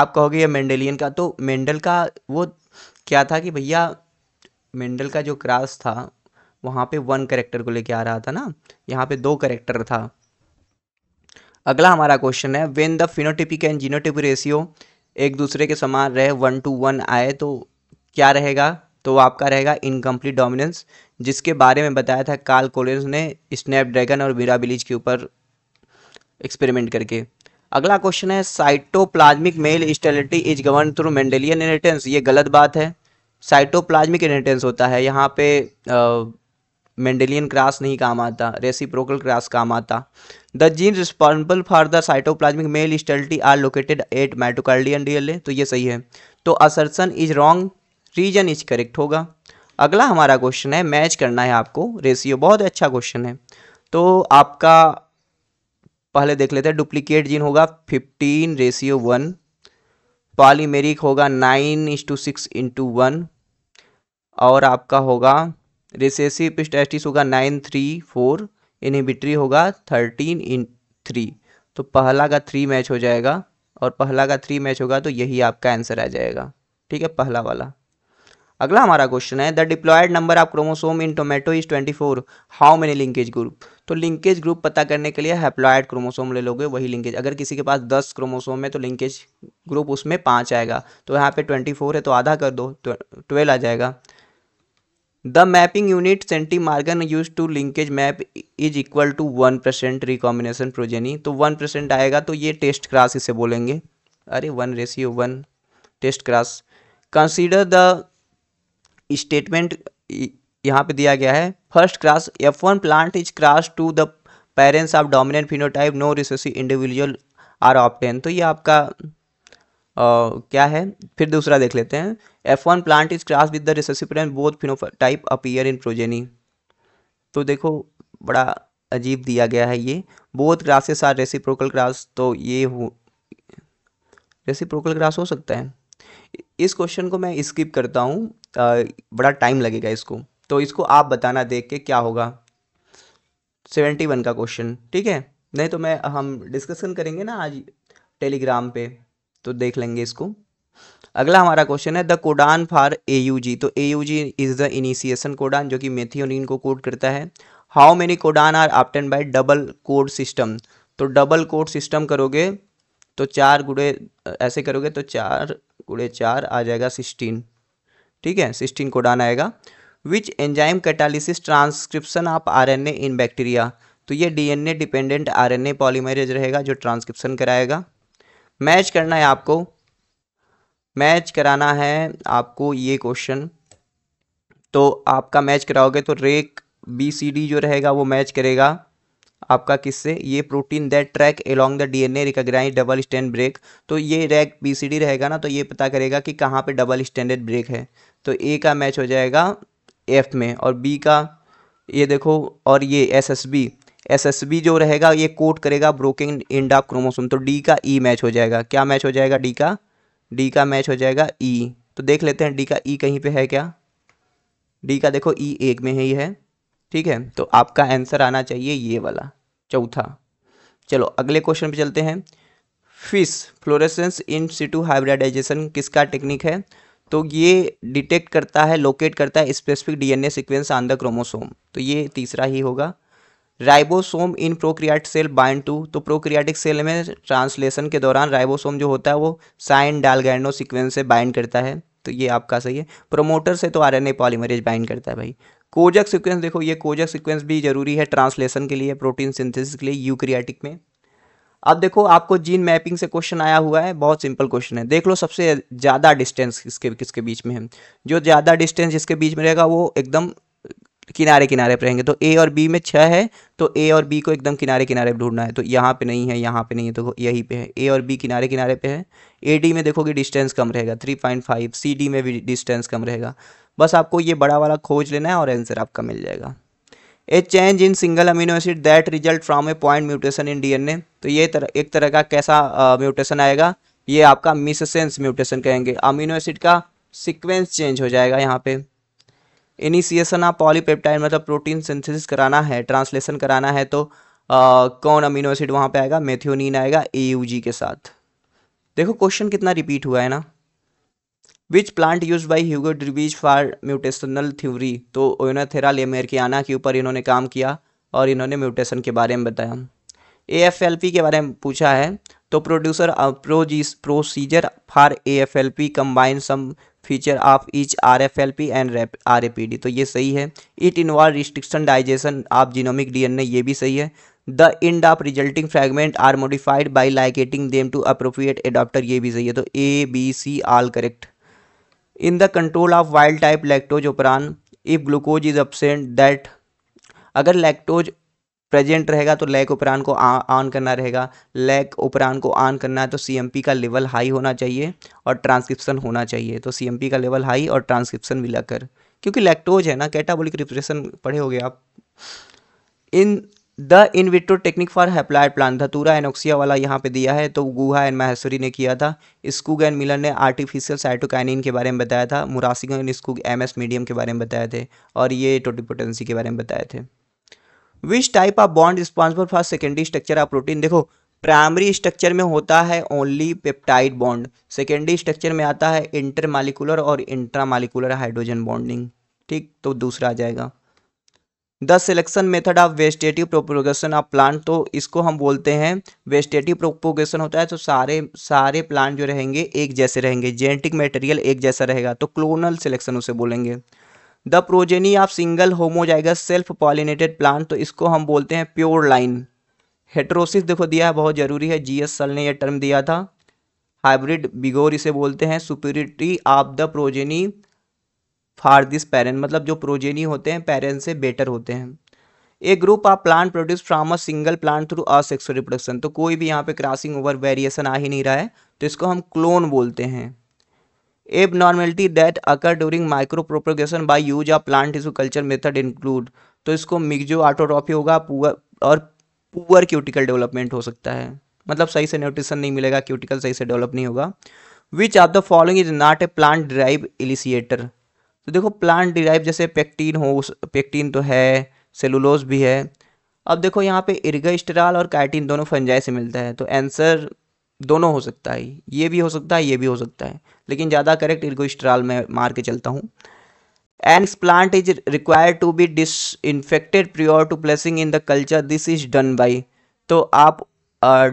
Speaker 1: आप कहोगे ये मेंडेलियन का तो मेंडल का वो क्या था कि भैया मेंडल का जो क्रास था वहाँ पे वन करेक्टर को लेके आ रहा था ना यहाँ पे दो करेक्टर था अगला हमारा क्वेश्चन है when the phenotypic and genotypic ratio एक दूसरे के समान रहे वन टू वन आए तो क्या रहेगा तो आपका रहेगा इनकम्प्लीट डोमिनेंस जिसके बारे में बताया था कार्ल कोलेंस ने स्नैपड्रैगन और बीरा बिलीज के ऊपर एक्सपेरिमेंट करके अगला क्वेश्चन है cytoplasmic male sterility is govern through Mendelian inheritance ये गलत बात है साइटोप्लाज्मिक इनहेरिटेंस होता है यहाँ पे मेंडेलियन क्रास नहीं काम आता रेसिप्रोकल क्रास काम आता the gene responsible for the cytoplasmic male sterility are located at mitochondrion DNA तो ये सही है तो assertion is wrong reason is correct होगा अगला हमारा क्वेश्चन है मैच करना है आपको रेशियो बहुत अच्छा क्वेश्चन है तो आपका पहले देख लेते हैं डुप्लीकेट जीन होगा फिफ्टीन रेशियो वन पॉलीमेरिक होगा nine is to six into one और आपका होगा रिसेसिव स्टैटिस होगा नाइन थ्री फोर इनहिबिट्री होगा थर्टीन इन थ्री तो पहला का थ्री मैच हो जाएगा और पहला का थ्री मैच होगा तो यही आपका आंसर आ जाएगा ठीक है पहला वाला अगला हमारा क्वेश्चन है the diploid number of chromosome in tomato is 24 how many linkage group तो लिंकेज ग्रुप पता करने के लिए हैप्लॉयड क्रोमोसोम ले लोगे वही लिंकेज अगर किसी के पास दस क्रोमोसोम है तो लिंकेज ग्रुप उसमें पाँच आएगा तो यहाँ पे ट्वेंटी फोर है तो आधा कर दो तो ट्वेल्व आ जाएगा the mapping unit centimorgan use to linkage map is equal to one percent recombination progeny तो वन परसेंट आएगा तो ये टेस्ट क्रास इसे बोलेंगे अरे one ratio one test cross consider the statement यहाँ पे दिया गया है first cross F one plant is cross to the parents of dominant phenotype no recessive individual are obtained तो ये आपका आ, क्या है फिर दूसरा देख लेते हैं F one plant is cross with the recessive parent both phenotype appear in progeny तो देखो बड़ा अजीब दिया गया है ये both crosses are reciprocal cross तो ये हो रेसिप्रोकल क्रास हो सकता है इस क्वेश्चन को मैं स्किप करता हूँ बड़ा टाइम लगेगा इसको तो इसको आप बताना देख के क्या होगा सेवेंटी वन का क्वेश्चन ठीक है नहीं तो मैं हम डिस्कशन करेंगे ना आज टेलीग्राम पे तो देख लेंगे इसको अगला हमारा क्वेश्चन है the codon for A U G तो A U G is the initiation codon जो कि मेथियोनिन को कोड करता है how many codon are obtained by double code system तो डबल कोड सिस्टम करोगे तो चार गुड़े ऐसे करोगे तो चार गुड़े चार आ जाएगा सिक्सटीन ठीक है सिस्टीन कोडान आएगा which enzyme catalysis transcription of RNA in bacteria तो ये डीएनए डिपेंडेंट आरएनए पॉलीमरेज रहेगा जो ट्रांसक्रिप्शन कराएगा मैच करना है आपको मैच कराना है आपको ये क्वेश्चन तो आपका मैच कराओगे तो रेक बी सी डी जो रहेगा वो मैच करेगा आपका किससे ये protein that track along the DNA recognize double stand break तो ये रैक बीसीडी रहेगा ना तो ये पता करेगा कि कहाँ पे डबल स्टैंडर्ड ब्रेक है तो ए का मैच हो जाएगा एफ में और बी का ये देखो और ये S S B S S B जो रहेगा ये कोट करेगा ब्रोकिंग इंडा क्रोमोसोम तो डी का ई e मैच हो जाएगा क्या मैच हो जाएगा डी का डी का मैच हो जाएगा ई e. तो देख लेते हैं डी का ई e कहीं पे है क्या डी का देखो ई e एक में ही है ठीक है तो आपका आंसर आना चाहिए ये वाला चौथा चलो अगले क्वेश्चन पे चलते हैं FISH fluorescence in situ hybridization किसका टेक्निक है तो ये डिटेक्ट करता है लोकेट करता है specific DNA sequence on the chromosome तो ये तीसरा ही होगा ribosome in prokaryote cell bind to तो प्रोक्रियाटिक सेल में ट्रांसलेशन के दौरान राइबोसोम जो होता है वो साइन डालगैनो सिक्वेंस से बाइंड करता है तो ये आपका सही है प्रोमोटर से तो R N A polymerase bind करता है भाई कोजक सीक्वेंस देखो ये कोजक सीक्वेंस भी ज़रूरी है ट्रांसलेशन के लिए प्रोटीन सिंथेसिस के लिए यूक्रियाटिक में अब देखो आपको जीन मैपिंग से क्वेश्चन आया हुआ है बहुत सिंपल क्वेश्चन है देख लो सबसे ज़्यादा डिस्टेंस किसके किसके बीच में है जो ज़्यादा डिस्टेंस जिसके बीच में रहेगा वो एकदम किनारे किनारे पर रहेंगे तो ए और बी में छः है तो ए और बी को एकदम किनारे किनारे पर ढूंढना है तो यहाँ पे नहीं है यहाँ पे नहीं है तो यहीं पे है ए और बी किनारे किनारे पे है ए डी में देखोगे डिस्टेंस कम रहेगा three point five C D में भी डिस्टेंस कम रहेगा बस आपको ये बड़ा वाला खोज लेना है और आंसर आपका मिल जाएगा a change in single amino acid that result from a point mutation in DNA तो ये तर, एक तरह का कैसा म्यूटेशन आएगा ये आपका मिससेंस म्यूटेशन कहेंगे अमीनो एसिड का सिक्वेंस चेंज हो जाएगा यहाँ पे इनिशिएशन ऑफ पॉलीपेप्टाइड मतलब प्रोटीन सिंथेसिस कराना है ट्रांसलेशन कराना है तो uh, कौन अमीनो एसिड वहाँ पे आएगा मेथियोनिन आएगा ए के साथ देखो क्वेश्चन कितना रिपीट हुआ है ना which plant use by Hugo de Vries for mutational theory तो ओयोनाथेरा लेमेरकियाना के ऊपर इन्होंने काम किया और इन्होंने म्यूटेशन के बारे में बताया ए एफ एल पी के बारे में पूछा है तो प्रोड्यूसर प्रोजी procedure for A F L P combine some feature of each R F L P and R A P D तो ये सही है it involve restriction digestion of genomic D N A ये भी सही है the end of resulting fragment are modified by ligating them to appropriate adapter ये भी सही है तो A B C all correct in the control of wild type lactose operon if glucose is absent that अगर lactose present रहेगा तो lack ओपरान को on करना रहेगा लैक ओपरान को ऑन करना है तो सी का लेवल हाई होना चाहिए और ट्रांसक्रिप्शन होना चाहिए तो सी का लेवल हाई और ट्रांसक्रिप्शन मिलाकर क्योंकि लैक्टोज है ना कैटाबोलिक रिप्रेशन पढ़े हो गए आप in the in vitro technique for haploid plant Datura innoxia वाला यहाँ पे दिया है तो गुहा एंड महेश्वरी ने किया था स्कूग एंड मिलर ने आर्टिफिशियल साइटोकाइनिन के बारे में बताया था Murashige and Skoog M S medium के बारे में बताए थे और ये टोटिपोटेंसी के बारे में बताए थे which type of bond responsible for secondary structure of protein देखो प्राइमरी स्ट्रक्चर में होता है only peptide bond secondary structure में आता है इंटर मालिकुलर और इंट्रामालिकुलर हाइड्रोजन बॉन्डिंग ठीक तो दूसरा आ जाएगा the selection method of vegetative propagation of plant तो इसको हम बोलते हैं वेस्टेटिव प्रोपोगेशन होता है तो सारे सारे प्लांट जो रहेंगे एक जैसे रहेंगे जेनेटिक मटेरियल एक जैसा रहेगा तो क्लोनल सिलेक्शन उसे बोलेंगे the progeny of single homozygous self pollinated plant तो इसको हम बोलते हैं प्योर लाइन हेट्रोसिस देखो दिया है बहुत ज़रूरी है जी एस सल ने यह टर्म दिया था हाइब्रिड बिगोर इसे बोलते हैं superiority of the progeny for this parent मतलब जो प्रोजेनी होते हैं पेरेंट से बेटर होते हैं a group of plant produce from a single plant through asexual reproduction तो कोई भी यहाँ पे क्रॉसिंग ओवर वेरिएशन आ ही नहीं रहा है तो इसको हम क्लोन बोलते हैं abnormality that occur during micro propagation by use of plant is culture method include तो इसको मिगजो आटोट्रॉफी होगा पुअर और पुअर क्यूटिकल डेवलपमेंट हो सकता है मतलब सही से न्यूट्रिशन नहीं मिलेगा क्यूटिकल सही से डेवलप नहीं होगा which are the following is not a plant derived elicitor तो देखो प्लांट डिराइव जैसे पेक्टीन हो उस पेक्टीन तो है सेलुलोज भी है अब देखो यहाँ पे इर्गेस्टराल और काइटिन दोनों फंजाई से मिलता है तो आंसर दोनों हो सकता है ये भी हो सकता है ये भी हो सकता है लेकिन ज़्यादा करेक्ट इर्गोस्टराल में मार के चलता हूँ and plant is required to be disinfected prior to placing in the culture this is done by तो आप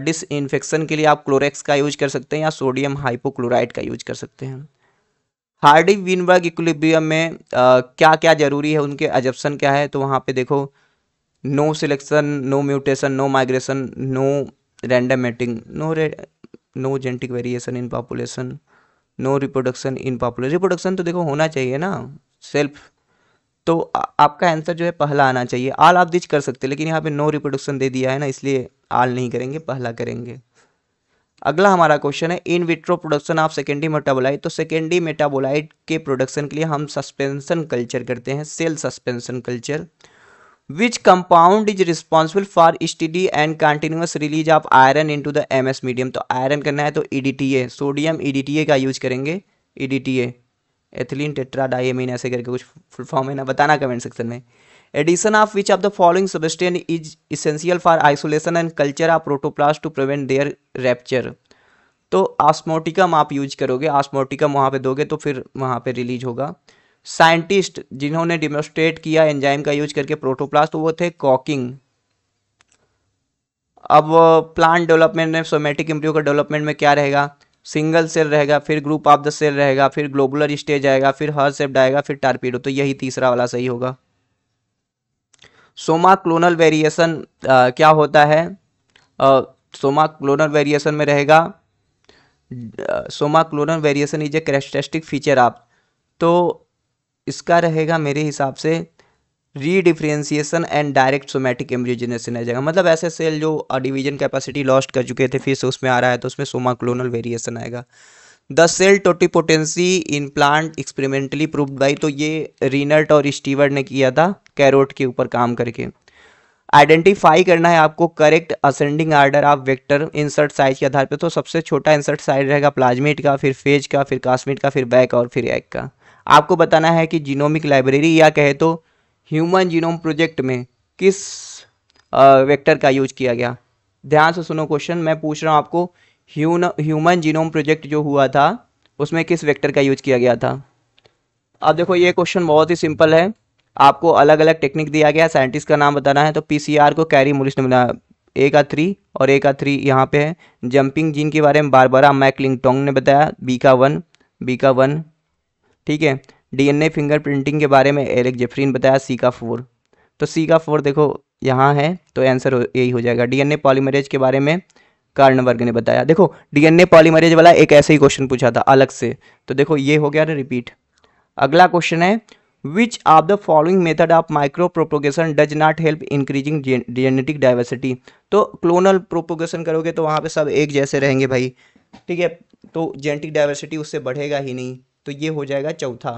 Speaker 1: डिस uh, के लिए आप क्लोरेक्स का यूज कर सकते हैं या सोडियम हाइपोक्लोराइड का यूज कर सकते हैं हार्डी विनबर्ग इक्विलिब्रियम में आ, क्या क्या जरूरी है उनके एजप्सन क्या है तो वहाँ पे देखो no selection no mutation no migration no random mating no no genetic variation in population no reproduction in population reproduction तो देखो होना चाहिए ना सेल्फ तो आ, आपका आंसर जो है पहला आना चाहिए आल आप दिच कर सकते लेकिन यहाँ पर नो रिप्रोडक्शन दे दिया है ना इसलिए आल नहीं करेंगे पहला करेंगे अगला हमारा क्वेश्चन है in vitro production of secondary metabolite तो सेकेंडरी मेटाबोलाइट के प्रोडक्शन के लिए हम सस्पेंशन कल्चर करते हैं cell suspension culture which compound is responsible for steady and continuous release of iron in to the M S medium तो iron करना है तो ईडीटीए सोडियम ईडीटीए का यूज करेंगे ईडीटीए एथिलीन टेट्रा डाइमिन ऐसे करके कुछ फुल फॉर्म है ना बताना कमेंट सेक्शन में addition of which of the following substance is essential for isolation and culture of protoplast to prevent their rupture तो ऑस्मोटिकम आप यूज करोगे ऑस्मोटिकम वहाँ पे दोगे तो फिर वहाँ पे रिलीज होगा साइंटिस्ट जिन्होंने डिमोस्ट्रेट किया एंजाइम का यूज करके प्रोटोप्लास्ट तो वो थे कॉकिंग अब प्लांट डेवलपमेंट में सोमेटिक इम्प्रियो का डेवलपमेंट में क्या रहेगा सिंगल सेल रहेगा फिर ग्रुप ऑफ द सेल रहेगा फिर ग्लोबुलर स्टेज आएगा फिर हर सेप्ट आएगा फिर टारपीडो तो यही तीसरा वाला सही होगा सोमा क्लोनल वेरिएशन क्या होता है सोमा क्लोनल वेरिएशन में रहेगा soma clonal variation is a characteristic feature आप तो इसका रहेगा मेरे हिसाब से redifferentiation and direct somatic embryogenesis आ जाएगा मतलब ऐसे सेल जो डिवीजन कैपेसिटी लॉस्ट कर चुके थे फिर से उसमें आ रहा है तो उसमें सोमा क्लोनल वेरिएशन आएगा the cell totipotency in plant experimentally prove by तो ये रीनट और स्टीवर्ड ने किया था कैरोट के ऊपर काम करके आइडेंटिफाई करना है आपको correct ascending order of vector insert size के आधार पे तो सबसे छोटा इंसर्ट साइज रहेगा प्लाजमेट का फिर फेज का फिर कास्मेट का फिर बैक और फिर एग का आपको बताना है कि जीनोमिक लाइब्रेरी या कहे तो ह्यूमन जीनोम प्रोजेक्ट में किस वेक्टर का यूज किया गया ध्यान से सुनो क्वेश्चन मैं पूछ रहा हूँ आपको ह्यूमन जीनोम प्रोजेक्ट जो हुआ था उसमें किस वेक्टर का यूज किया गया था अब देखो ये क्वेश्चन बहुत ही सिंपल है आपको अलग अलग टेक्निक दिया गया साइंटिस्ट का नाम बताना है तो पीसीआर को कैरी मुलिस ने बनाया ए का थ्री और ए का थ्री यहाँ पे है जंपिंग जीन के बारे में बार मैकलिंग टोंग ने बताया बी का वन बी का वन ठीक है डीएनए फिंगरप्रिंटिंग के बारे में एरिक जेफरी ने बताया सी का फोर तो सी का फोर देखो यहाँ है तो आंसर यही हो, हो जाएगा डीएनए पॉलीमरेज के बारे में कार्नवर्ग ने बताया देखो डीएनए पॉलीमरेज वाला एक ऐसे ही क्वेश्चन पूछा था अलग से तो देखो ये हो गया रिपीट अगला क्वेश्चन है which of the following method of micro propagation does not help increasing genetic diversity तो क्लोनल प्रोपोगेशन करोगे तो वहां पे सब एक जैसे रहेंगे भाई ठीक है तो जेनेटिक डाइवर्सिटी उससे बढ़ेगा ही नहीं तो ये हो जाएगा चौथा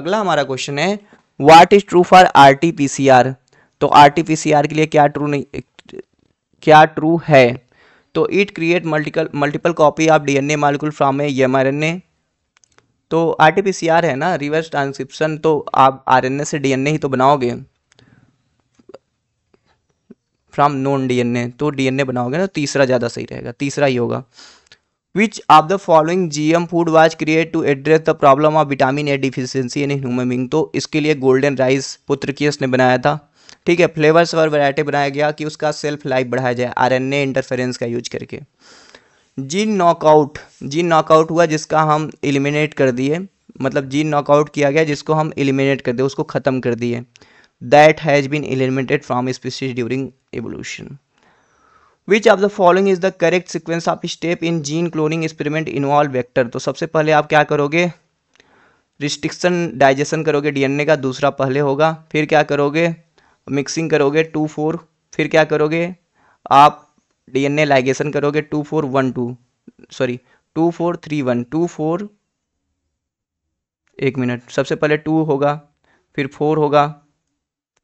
Speaker 1: अगला हमारा क्वेश्चन है what is true for R T P C R तो R T P C R के लिए क्या ट्रू नहीं क्या ट्रू है तो it create multiple multiple copy of D N A molecule from a M R N A तो R T P C R है ना रिवर्स ट्रांसक्रिप्शन तो आप आर एन ए से डी एन ए ही तो बनाओगे from non D N A तो डी एन ए बनाओगे ना तो तीसरा ज़्यादा सही रहेगा तीसरा ही होगा which of the following G M food was create to address the problem of vitamin A deficiency in human being तो इसके लिए गोल्डन राइस पुत्र ने बनाया था ठीक है फ्लेवर्स और वैरायटी बनाया गया कि उसका सेल्फ लाइफ बढ़ाया जाए आरएनए इंटरफेरेंस का यूज करके जीन नॉकआउट जीन नॉकआउट हुआ जिसका हम एलिमिनेट कर दिए मतलब जीन नॉकआउट किया गया जिसको हम एलिमिनेट कर दिए उसको ख़त्म कर दिए that has been eliminated from species during evolution which of the following is the correct sequence of step in gene cloning experiment involve vector तो सबसे पहले आप क्या करोगे रिस्ट्रिक्शन डाइजेशन करोगे डीएनए का दूसरा पहले होगा फिर क्या करोगे मिक्सिंग करोगे टू फोर फिर क्या करोगे आप डीएनए लाइगेशन करोगे two four one two sorry two four three one two four एक मिनट सबसे पहले टू होगा फिर फोर होगा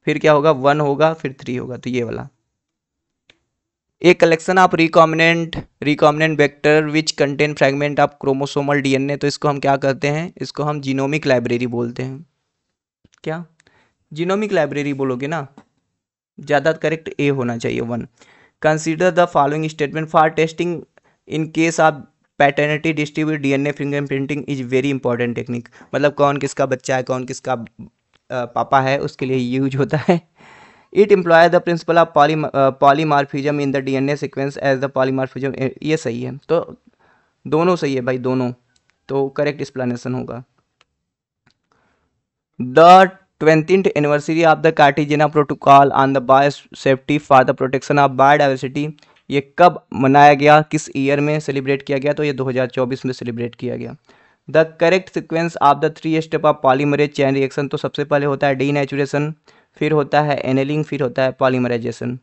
Speaker 1: फिर क्या होगा वन होगा फिर थ्री होगा तो ये वाला एक collection of recombinant recombinant vector which contain fragment of chromosomal DNA तो इसको हम क्या करते हैं इसको हम जीनोमिक लाइब्रेरी बोलते हैं क्या जीनोमिक लाइब्रेरी बोलोगे ना ज़्यादा करेक्ट ए होना चाहिए one consider the following statement for testing in case of paternity distribute DNA printing is very important technique मतलब कौन किसका बच्चा है कौन किसका पापा है उसके लिए यूज होता है it employ the principle of poly polymorphism in the DNA sequence as the polymorphism ये सही है तो दोनों सही है भाई दोनों तो करेक्ट एक्सप्लेनेशन होगा the anniversary of the the protocol on the the safety for the protection of biodiversity ये कब मनाया गया किस ईयर में सेलिब्रेट किया गया तो ये 2024 में सेलिब्रेट किया गया the correct sequence of the three step of polymerase chain reaction तो सबसे पहले होता है डीनेचुरेशन फिर होता है एनेलिंग फिर होता है पॉलीमराइजेशन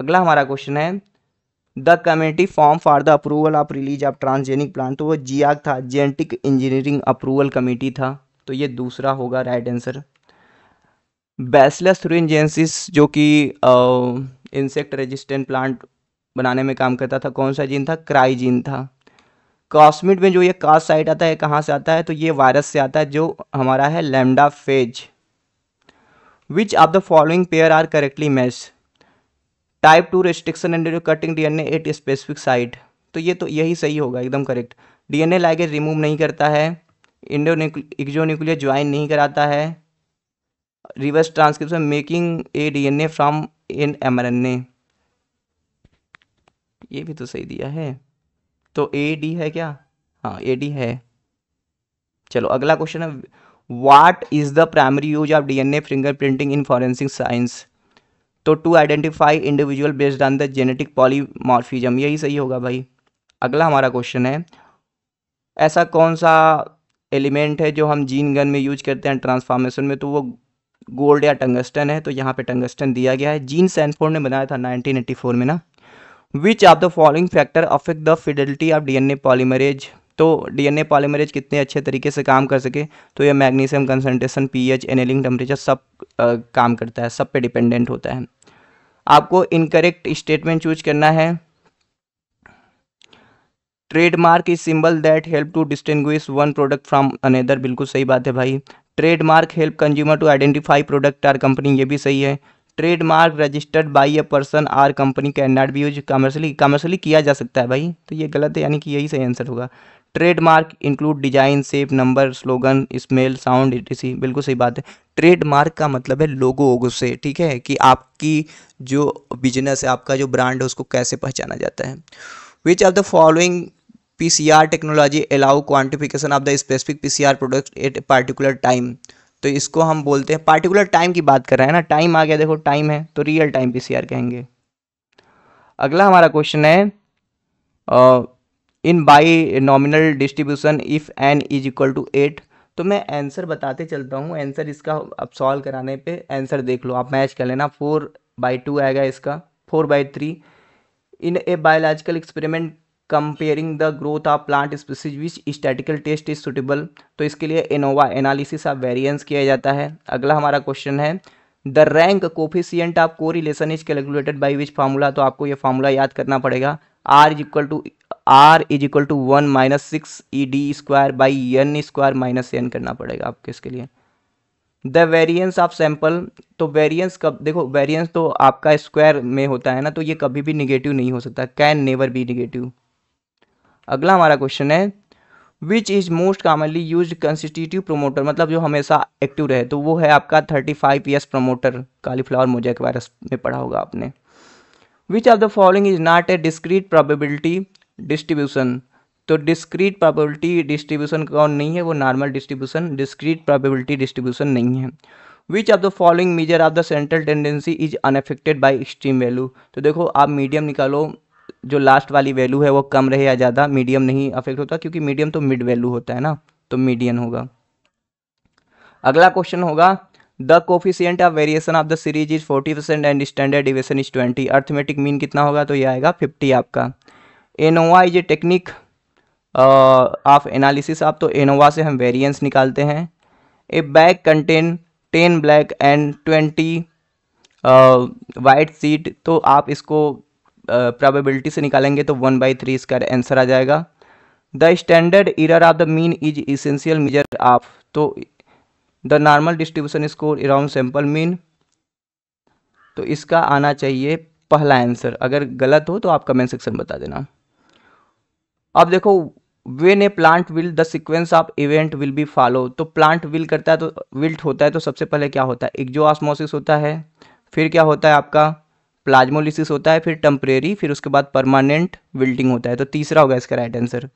Speaker 1: अगला हमारा क्वेश्चन है the committee form for the approval of release of transgenic plant तो वो जियाग था जेनेटिक इंजीनियरिंग अप्रूवल कमेटी था तो ये दूसरा होगा राइट आंसर बैसलेस रिंजेंसिस जो कि इंसेक्ट रेजिस्टेंट प्लांट बनाने में काम करता था कौन सा जीन था क्राइजीन था कॉस्मिट में जो ये कास्ट साइट आता है कहाँ से आता है तो ये वायरस से आता है जो हमारा है lambda phage which are the following pair are correctly match type two restriction end cutting DNA at specific site तो ये तो यही सही होगा एकदम करेक्ट डीएनए लाइगेज रिमूव नहीं करता है इंडो न्यूक्लियर ज्वाइन नहीं कराता है reverse transcription making a DNA from in mRNA ये भी तो सही दिया है तो ए डी है क्या हाँ ए डी है चलो अगला क्वेश्चन है what is the primary use of DNA finger printing in forensic science तो to identify individual based on the genetic polymorphism यही सही होगा भाई अगला हमारा क्वेश्चन है ऐसा कौन सा एलिमेंट है जो हम जीन गन में यूज करते हैं ट्रांसफॉर्मेशन में तो वो गोल्ड या टंगस्टन है तो यहाँ पे टंगस्टन दिया गया है जीन सैनफोर्ड ने बनाया था 1984 में ना which are the following factor affect the fidelity of DNA polymerase तो डीएनए पॉलीमरेज कितने अच्छे तरीके से काम कर सके तो ये magnesium concentration P H annealing temperature सब आ, काम करता है सब पे डिपेंडेंट होता है आपको इनकरेक्ट स्टेटमेंट चूज करना है trademark is symbol that help to distinguish one product from another बिल्कुल सही बात है भाई trademark help consumer to identify product or company ये भी सही है trademark registered by a person or company can not be use commercially commercially किया जा सकता है भाई तो ये गलत है यानी कि यही सही आंसर होगा trademark include design shape number slogan smell sound etc बिल्कुल सही बात है ट्रेडमार्क का मतलब है लोगो वोगो से ठीक है कि आपकी जो बिजनेस है आपका जो ब्रांड है उसको कैसे पहचाना जाता है which of the following PCR technology allow quantification of the specific PCR product at a particular time तो इसको हम बोलते हैं पार्टिकुलर टाइम की बात कर रहे हैं ना टाइम आ गया देखो टाइम है तो रियल टाइम पीसीआर कहेंगे अगला हमारा क्वेश्चन है in binomial distribution if N is equal to eight तो मैं आंसर बताते चलता हूँ आंसर इसका अब सॉल्व कराने पे आंसर देख लो आप मैच कर लेना फोर बाई टू आएगा इसका four by three in a biological experiment comparing the growth of plant species which statistical test is suitable तो इसके लिए एनोवा एनालिसिस ऑफ वेरियंस किया जाता है अगला हमारा क्वेश्चन है the rank coefficient of correlation is calculated by which formula तो आपको ये फार्मूला याद करना पड़ेगा R is equal to R is equal to one minus six E D square by N square minus N करना पड़ेगा आपको इसके लिए द वेरियंस ऑफ सैम्पल तो वेरियंस कब देखो वेरियंस तो आपका स्क्वायर में होता है ना तो ये कभी भी निगेटिव नहीं हो सकता कैन नेवर बी निगेटिव अगला हमारा क्वेश्चन है which is most commonly use constitutive promoter मतलब जो हमेशा एक्टिव रहे तो वो है आपका thirty five years promoter cauliflower mosaic virus में पढ़ा होगा आपने which of the following is not a discrete probability distribution तो डिस्क्रीट प्रोबेबिलिटी डिस्ट्रीब्यूशन कौन नहीं है वो normal distribution discrete probability distribution नहीं है which of the following measure of the central tendency is unaffected by extreme value तो देखो आप मीडियम निकालो जो लास्ट वाली वैल्यू है वो कम रहे या ज़्यादा मीडियम नहीं अफेक्ट होता क्योंकि मीडियम तो मिड वैल्यू होता है ना तो मीडियम होगा अगला क्वेश्चन होगा the coefficient of variation of the series is forty percent and standard deviation is twenty arithmetic mean कितना होगा तो ये आएगा फिफ्टी आपका ANOVA is a technique of analysis आप तो एनोवा से हम वेरिएंस निकालते हैं a bag contain ten black and twenty white seat तो आप इसको प्रोबेबिलिटी uh, से निकालेंगे तो वन बाई थ्री इसका आंसर आ जाएगा the standard error of the mean is essential measure of तो the normal distribution score around sample mean तो इसका आना चाहिए पहला आंसर अगर गलत हो तो आप कमेंट सेक्शन बता देना अब देखो when a plant will the sequence of event will be follow तो प्लांट विल करता है तो विल्ट होता है तो सबसे पहले क्या होता है एक्जो ऑस्मोसिस होता है फिर क्या होता है आपका प्लाज्मोलिसिस होता है फिर टेम्परेरी फिर उसके बाद परमानेंट विल्टिंग होता है तो तीसरा होगा इसका राइट आंसर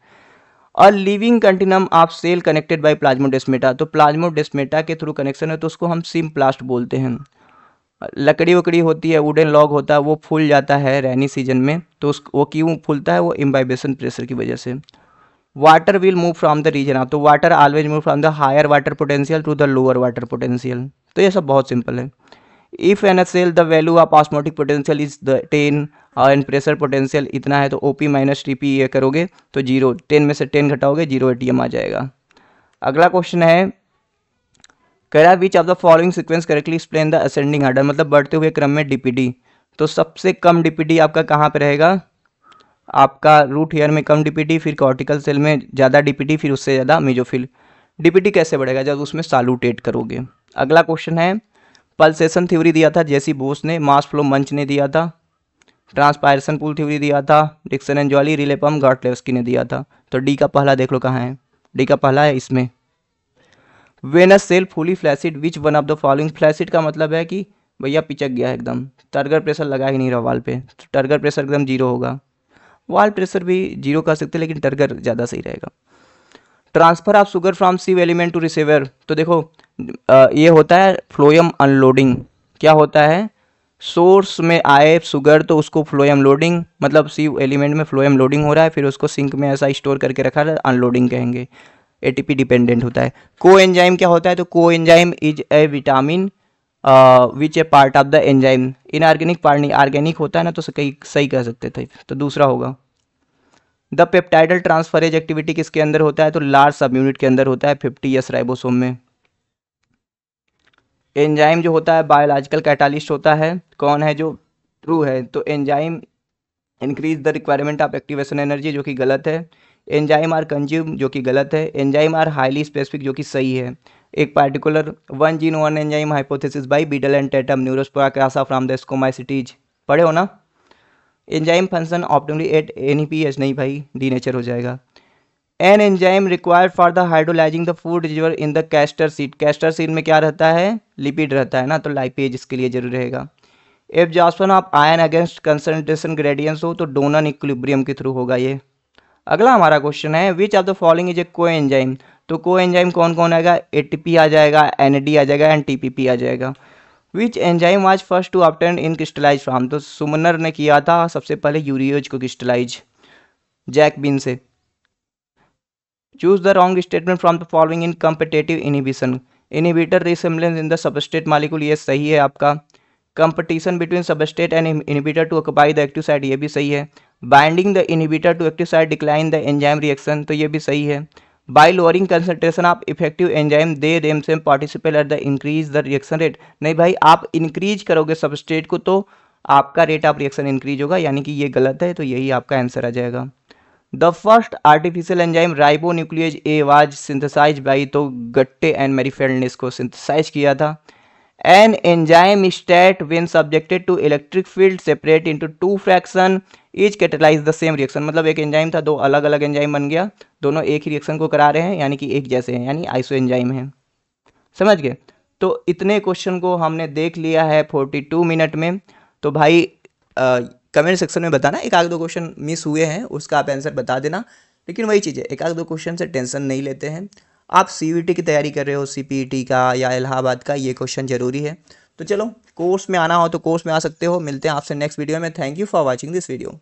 Speaker 1: और living continuum of cell connected by plasmodesmata तो प्लाज्मो डेस्मेटा के थ्रू कनेक्शन है तो उसको हम सिम प्लास्ट बोलते हैं लकड़ी वकड़ी होती है वुडन लॉग होता है वो फूल जाता है रेनी सीजन में तो उस वो क्यों फूलता है वो इम्बाइबेशन प्रेशर की वजह से water will move from the region of तो water always move from the higher water potential to the lower water potential तो ये सब बहुत सिंपल है if N S L the value of osmotic potential is the ten and pressure potential इतना है तो O P minus T P ये करोगे तो जीरो टेन में से टेन घटाओगे जीरो ए टी एम आ जाएगा अगला क्वेश्चन है करा which of the following sequence correctly explain the ascending order मतलब बढ़ते हुए क्रम में डी तो सबसे कम डी पी डी आपका कहाँ पर रहेगा आपका रूट हेयर में कम डीपीटी फिर कॉर्टिकल सेल में ज़्यादा डीपीटी फिर उससे ज़्यादा मेजोफिल डीपीटी कैसे बढ़ेगा जब उसमें सालूटेट करोगे अगला क्वेश्चन है पल्सेशन थ्योरी दिया था जैसी बोस ने मास फ्लो मंच ने दिया था ट्रांसपायरेशन पुल थ्योरी दिया था डिक्सन एंड जॉली रिलेपम गार्टलेवस्की ने दिया था तो डी का पहला देख लो कहाँ है डी का पहला है इसमें when cell fully flaccid which one of the following flaccid का मतलब है कि भैया पिचक गया एकदम टर्गर प्रेशर लगा ही नहीं रहा वाल पे टर्गर प्रेशर एकदम जीरो होगा वाल प्रेशर भी जीरो कर सकते हैं लेकिन टर्गर ज़्यादा सही रहेगा transfer of sugar from sieve element to receiver तो देखो ये होता है फ्लोयम अनलोडिंग क्या होता है सोर्स में आए शुगर तो उसको फ्लोएम लोडिंग मतलब सी एलिमेंट में फ्लोएम लोडिंग हो रहा है फिर उसको सिंक में ऐसा स्टोर करके रखा है अनलोडिंग कहेंगे एटीपी डिपेंडेंट होता है को एंजाइम क्या होता है तो coenzyme is a vitamin which a part of the enzyme inorganic part नहीं ऑर्गेनिक होता है ना तो कहीं सही कह सकते थे तो दूसरा होगा द पेप्टाइडल ट्रांसफरेज एक्टिविटी किसके अंदर होता है तो लार्ज सब यूनिट के अंदर होता है फिफ्टी एस राइबोसोम में एंजाइम जो होता है बायोलॉजिकल कैटालिस्ट होता है कौन है जो ट्रू है तो enzyme increase the requirement of activation energy जो कि गलत है एंजाइम आर कंज्यूम जो कि गलत है एंजाइम आर हाईली स्पेसिफिक जो कि सही है एक particular one gene one enzyme hypothesis by Beadle and Tatum crassa from the ascomycetes पढ़े हो ना enzyme function optimally at an P H नहीं भाई डी नेचर हो जाएगा an enzyme required for the hydrolyzing the food reservoir in the castor seed castor seed में क्या रहता है लिपिड रहता है ना तो लाइपेज इसके लिए जरूर रहेगा जॉसफन of ion against concentration gradients हो तो डोनन इक्विलिब्रियम के थ्रू होगा ये अगला हमारा क्वेश्चन है which of the following is a coenzyme तो को एंजाइम कौन कौन आएगा ए आ जाएगा एन आ जाएगा एन टी आ जाएगा विच एंजाइम आज first to obtain in crystallize form तो सुमनर ने किया था सबसे पहले यूरियोज को क्रिस्टलाइज जैक बिन से choose the wrong statement from the following in competitive inhibition inhibitor resemblance in the substrate molecule ये सही है आपका competition between substrate and inhibitor to occupy the active site ये भी सही है binding the inhibitor to active site decline the enzyme reaction तो ये भी सही है by lowering concentration of effective enzyme they रेम same participate at the increase the reaction rate नहीं भाई आप इंक्रीज करोगे सबस्ट्रेट को तो आपका रेट ऑफ रिएक्शन इंक्रीज होगा यानी कि ये गलत है तो यही आपका आंसर आ जाएगा the first artificial enzyme ribonuclease A was synthesize by तो गट्टे एंड मेरीफेल्ड ने इसको सिंथेसाइज किया था an enzyme state when subjected to electric field separate into two fraction each catalyze the same reaction मतलब एक enzyme था दो अलग अलग एंजाइम बन गया दोनों एक ही रिएक्शन को करा रहे हैं यानी कि एक जैसे हैं यानी आइसो एंजाइम है समझ गए तो इतने क्वेश्चन को हमने देख लिया है फोर्टी टू मिनट में तो भाई कमेंट सेक्शन में बताना एक आध दो क्वेश्चन मिस हुए हैं उसका आप आंसर बता देना लेकिन वही चीज़ है एक आध दो क्वेश्चन से टेंशन नहीं लेते हैं आप सी की तैयारी कर रहे हो सी e का या इलाहाबाद का ये क्वेश्चन ज़रूरी है तो चलो कोर्स में आना हो तो कोर्स में आ सकते हो मिलते हैं आपसे नेक्स्ट वीडियो में thank you for watching this video